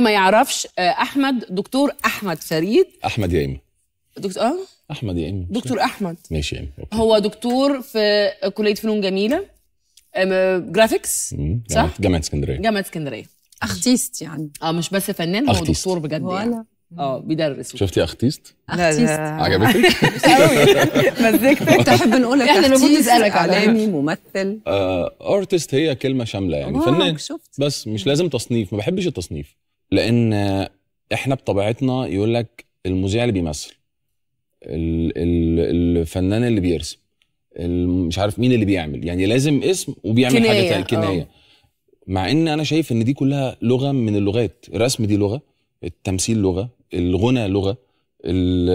ما يعرفش آه، احمد دكتور احمد فريد احمد يا امي دكتور اه احمد يا امي دكتور احمد ماشي يا امي هو دكتور في كليه فنون جميله جرافيكس صح جامعه اسكندريه جامعه اسكندريه اختيست يعني اه مش بس فنان هو دكتور بجد يعني اه بيدرس شفتي اختيست؟ اختيست عجبتك؟ مزجتك تحب نقول لك احنا المفروض نسالك اعلامي ممثل ارتست آه، هي كلمه شامله يعني فنان شفت بس مش لازم تصنيف ما بحبش التصنيف لان احنا بطبيعتنا يقول لك المذيع اللي بيمثل الفنان اللي بيرسم مش عارف مين اللي بيعمل يعني لازم اسم وبيعمل كناية. حاجه كنايه آه. مع ان انا شايف ان دي كلها لغه من اللغات الرسم دي لغه التمثيل لغه الغنى لغه الـ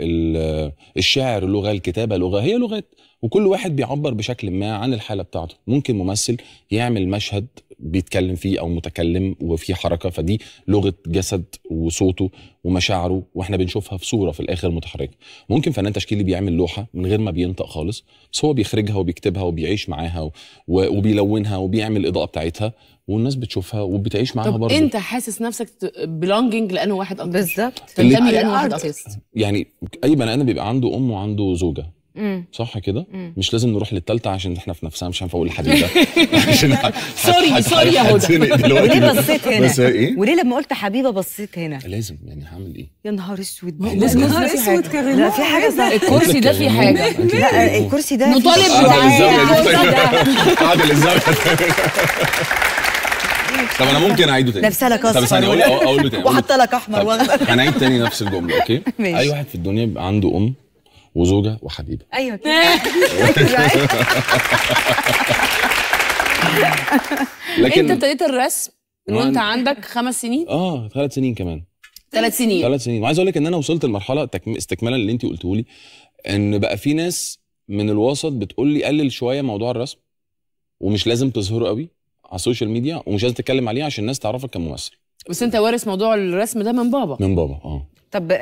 الـ الشعر لغه الكتابه لغه هي لغات وكل واحد بيعبر بشكل ما عن الحاله بتاعته ممكن ممثل يعمل مشهد بيتكلم فيه او متكلم وفي حركه فدي لغه جسد وصوته ومشاعره واحنا بنشوفها في صوره في الاخر متحركه ممكن فنان تشكيلي بيعمل لوحه من غير ما بينطق خالص بس هو بيخرجها وبيكتبها وبيعيش معاها وبيلونها وبيعمل الاضاءه بتاعتها والناس بتشوفها وبتعيش معاها برضه انت حاسس نفسك بلونجنج لانه واحد بالظبط تنتمي لانه واحد ارتست يعني اي بني ادم بيبقى عنده ام وعنده زوجه مم. صح كده مش لازم نروح للثالثه عشان احنا في نفسها مش اقول الحديد ده عشان سوري سوري يا هدى ليه بصيت هنا بس ايه وليه لما قلت حبيبه بصيت هنا لازم يعني هعمل ايه يا نهار اسود لازم نهار اسود كغنى في حاجه الكرسي ده في حاجه لا الكرسي ده نطالب بتاع عادل طب انا ممكن اعيده تاني نفسها لك اصفر طب ثانيه اقول اقول تاني واحط لك احمر هنعيد تاني نفس الجمله اوكي اي واحد في الدنيا بيبقى عنده ام وزوجه وحبيبه ايوه كده لكن انت ابتديت الرسم وانت عندك خمس سنين؟ اه ثلاث سنين كمان ثلاث سنين ثلاث سنين وعايز اقول لك ان انا وصلت لمرحله تكم... استكمالا اللي انت قلته لي ان بقى في ناس من الوسط بتقول لي قلل شويه موضوع الرسم ومش لازم تظهره قوي على السوشيال ميديا ومش لازم تتكلم عليه عشان الناس تعرفك كممثل بس انت وارث موضوع الرسم ده من بابا من بابا اه طب